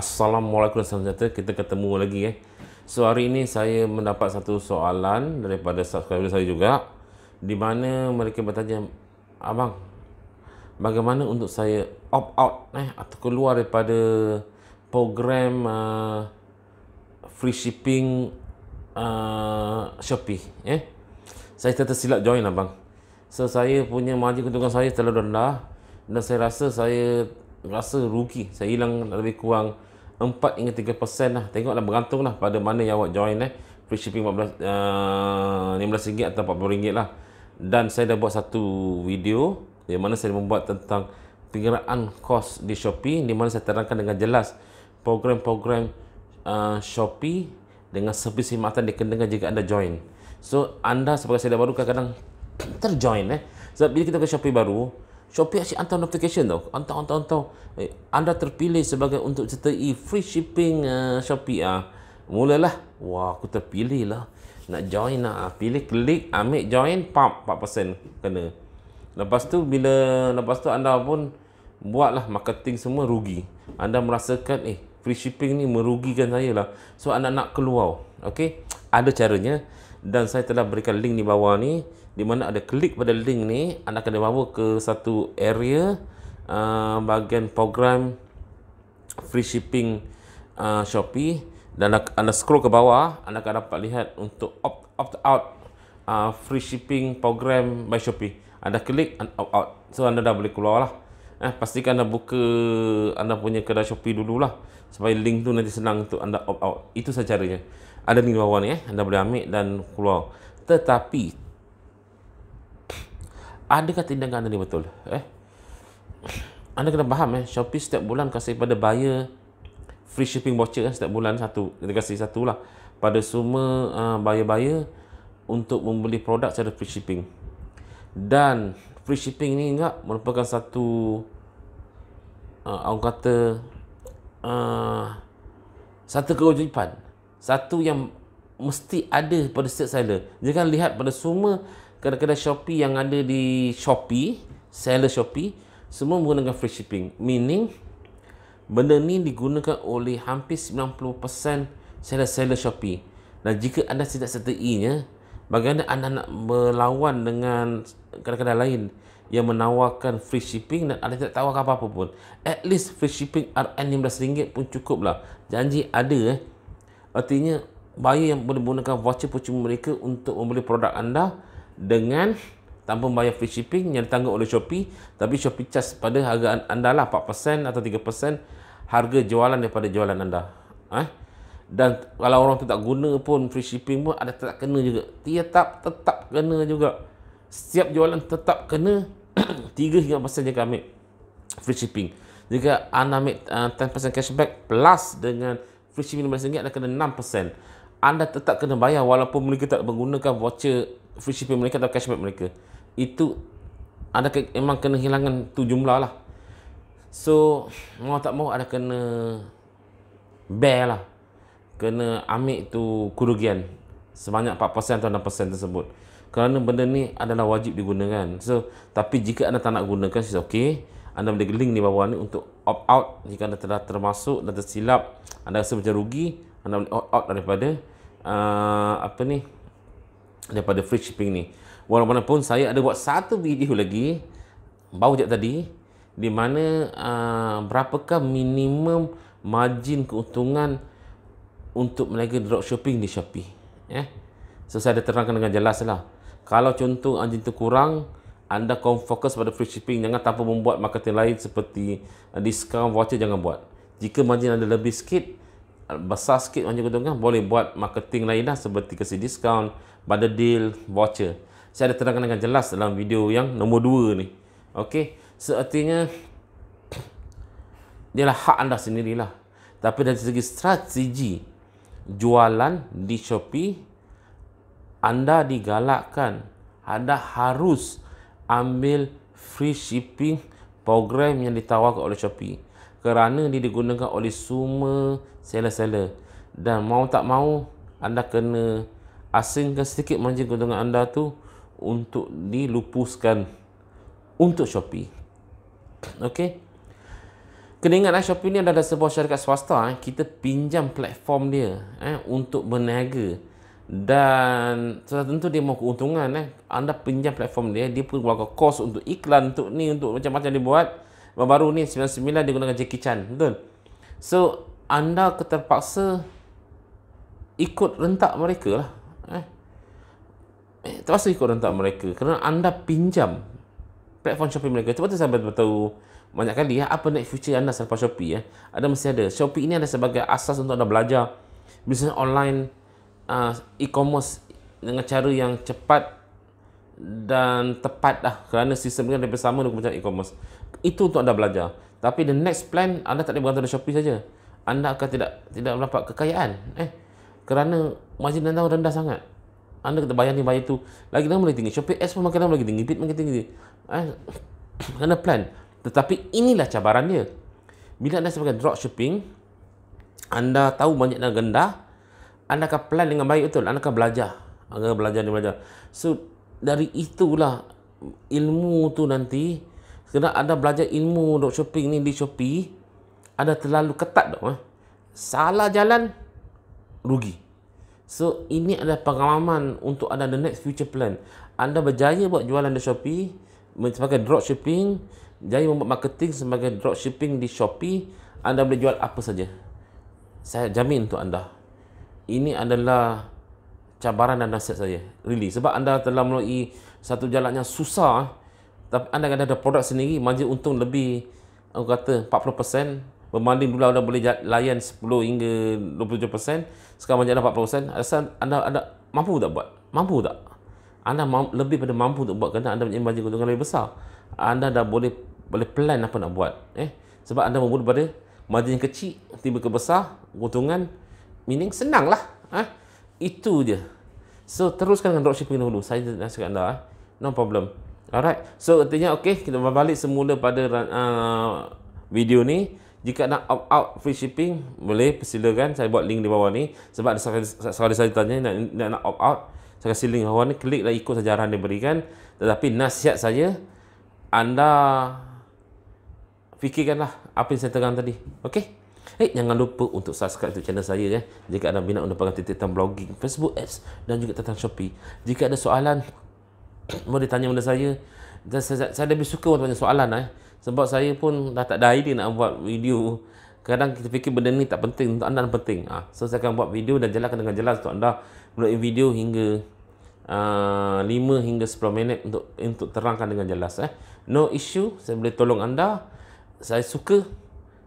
Assalamualaikum salam sejahtera. Kita ketemu lagi eh. So hari ini saya mendapat satu soalan daripada subscriber saya juga di mana mereka bertanya abang bagaimana untuk saya opt out eh atau keluar daripada program uh, free shipping uh, Shopee eh. Saya tetap tersilap join abang. Lah, so saya punya margin keuntungan saya terlalu rendah dan saya rasa saya rasa rugi. Saya hilang lebih kurang 4 hingga 3 persen lah. Tengoklah bergantung lah pada mana yang awak join eh. Free shipping 14, uh, RM15 atau RM40 lah. Dan saya dah buat satu video di mana saya membuat tentang pengiraan kos di Shopee di mana saya terangkan dengan jelas program-program uh, Shopee dengan servis khidmatan dikendengar jika anda join. So anda sebagai seller baru kadang-kadang terjoin eh. Sebab so, bila kita ke Shopee baru, Shopee asyik hantar notification tau. Hantar, hantar, hantar. Eh, anda terpilih sebagai untuk sertai free shipping uh, Shopee. Uh. Mulalah. Wah, aku terpilih lah. Nak join lah. Uh. Pilih, klik, ambil join, pump 4% kena. Lepas tu, bila, lepas tu anda pun buatlah marketing semua rugi. Anda merasakan, eh, free shipping ni merugikan saya lah. So, anda nak keluar. Okay? Ada caranya dan saya telah berikan link di bawah ni di mana ada klik pada link ni anda akan dibawa ke satu area uh, bahagian program free shipping uh, Shopee dan anda scroll ke bawah anda akan dapat lihat untuk opt, opt out uh, free shipping program by Shopee anda klik and opt out so anda dah boleh keluar lah eh, pastikan anda buka anda punya kedai Shopee dulu lah supaya link tu nanti senang untuk anda opt out itu sahaja caranya ada di bawah ni eh anda boleh ambil dan keluar tetapi adakah tindakan anda ni betul eh anda kena faham eh Shopee setiap bulan kasih pada buyer free shipping voucher kan setiap bulan satu kita kasih satu lah pada semua uh, buyer-buyer untuk membeli produk secara free shipping dan free shipping ni enggak merupakan satu uh, orang kata uh, satu kewajipan satu yang mesti ada pada setiap seller jangan lihat pada semua kedai-kedai Shopee yang ada di Shopee seller Shopee semua menggunakan free shipping meaning benda ni digunakan oleh hampir 90% seller-seller Shopee dan jika anda tidak setiinya bagaimana anda nak melawan dengan kedai-kedai lain yang menawarkan free shipping dan anda tidak tawarkan apa-apa pun at least free shipping RM15 pun cukup lah janji ada eh Artinya buyer yang boleh menggunakan voucher percuma mereka untuk membeli produk anda dengan tanpa membayar free shipping yang ditanggung oleh Shopee tapi Shopee charge pada harga anda lah 4% atau 3% harga jualan daripada jualan anda eh? dan kalau orang tu tak guna pun free shipping pun ada tetap kena juga tetap tetap kena juga setiap jualan tetap kena 3 hingga 4% jika kami free shipping jika anda ambil uh, eh, 10% cashback plus dengan fee RM15 adalah kena 6%. Anda tetap kena bayar walaupun mereka tak menggunakan voucher free shipping mereka atau cashback mereka. Itu anda ke, memang kena hilangkan tu jumlah lah. So, mau tak mau ada kena bear lah. Kena ambil tu kerugian sebanyak 4% atau 6% tersebut. Kerana benda ni adalah wajib digunakan. So, tapi jika anda tak nak gunakan, it's okay anda boleh link di bawah ni untuk opt out jika anda telah termasuk dan tersilap anda rasa macam rugi anda boleh opt out daripada uh, apa ni daripada free shipping ni walaupun pun saya ada buat satu video lagi bau je tadi di mana uh, berapakah minimum margin keuntungan untuk meniaga dropshipping di Shopee Eh, yeah. so saya ada terangkan dengan jelas lah kalau contoh anjing tu kurang anda kau fokus pada free shipping jangan tanpa membuat marketing lain seperti uh, discount voucher jangan buat jika margin anda lebih sikit uh, besar sikit margin keuntungan boleh buat marketing lain lah seperti kasi discount pada deal voucher saya ada terangkan dengan jelas dalam video yang nombor 2 ni Okey, seertinya so, ialah hak anda sendirilah tapi dari segi strategi jualan di Shopee anda digalakkan anda harus ambil free shipping program yang ditawarkan oleh Shopee kerana dia digunakan oleh semua seller-seller dan mau tak mau anda kena asingkan sedikit margin keuntungan anda tu untuk dilupuskan untuk Shopee ok kena ingat eh, Shopee ni adalah sebuah syarikat swasta eh. kita pinjam platform dia eh, untuk berniaga dan sudah tentu dia mahu keuntungan eh. anda pinjam platform dia dia pun keluarkan kos untuk iklan untuk ni untuk macam-macam dia buat baru ni 99 dia gunakan Jackie Chan betul so anda keterpaksa ikut rentak mereka lah eh. eh terpaksa ikut rentak mereka kerana anda pinjam platform shopping mereka sebab tu saya beritahu banyak kali ya, apa next future anda selepas Shopee ya. Eh. ada mesti ada Shopee ini ada sebagai asas untuk anda belajar bisnes online uh, e-commerce dengan cara yang cepat dan tepat dah kerana sistem dia lebih sama dengan macam e-commerce itu untuk anda belajar tapi the next plan anda tak boleh bergantung dengan Shopee saja anda akan tidak tidak mendapat kekayaan eh kerana margin anda rendah sangat anda kena bayar ni bayar tu lagi dalam lagi tinggi Shopee S pun makin lagi tinggi Bit makin tinggi eh kena plan tetapi inilah cabaran dia bila anda sebagai dropshipping anda tahu banyak dan rendah anda akan plan dengan baik betul anda akan belajar anda akan belajar dan belajar so dari itulah ilmu tu nanti kena ada belajar ilmu dok shopping ni di Shopee Ada terlalu ketat dok eh? salah jalan rugi so ini adalah pengalaman untuk anda the next future plan anda berjaya buat jualan di Shopee sebagai drop shipping. Jadi membuat marketing sebagai drop shipping di Shopee anda boleh jual apa saja saya jamin untuk anda ini adalah cabaran dan nasihat saya really sebab anda telah melalui satu jalan yang susah tapi anda kena ada produk sendiri margin untung lebih aku kata 40% berbanding dulu anda boleh layan 10 hingga 27% sekarang margin anda 40% anda, anda mampu tak buat mampu tak anda ma- lebih pada mampu untuk buat kerana anda punya margin keuntungan lebih besar anda dah boleh boleh plan apa nak buat eh sebab anda mampu pada yang kecil tiba ke besar keuntungan Meaning senang lah, ha? Ah. itu dia. So teruskan dengan dropshipping dulu. Saya dah cakap anda. Ha? No problem. Alright. So artinya okey kita balik semula pada uh, video ni. Jika nak opt out free shipping boleh persilakan saya buat link di bawah ni sebab sekali saya tanya nak nak, nak opt out saya kasih link bawah ni klik kliklah ikut saja yang diberikan tetapi nasihat saya anda fikirkanlah apa yang saya terang tadi okey Eh, jangan lupa untuk subscribe untuk channel saya ya. Eh. Jika anda minat untuk pegang titik tentang blogging, Facebook ads dan juga tentang Shopee. Jika ada soalan, boleh ditanya kepada saya. Dan saya, saya lebih suka untuk tanya soalan eh. Sebab saya pun dah tak ada idea nak buat video. Kadang kita fikir benda ni tak penting untuk anda penting. Ah, so saya akan buat video dan jelaskan dengan jelas untuk anda. Mulai video hingga uh, ah, 5 hingga 10 minit untuk untuk terangkan dengan jelas eh. No issue, saya boleh tolong anda. Saya suka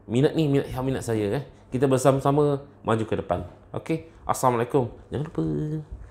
minat ni minat yang minat saya eh. Kita bersama-sama maju ke depan. Okey. Assalamualaikum. Jangan lupa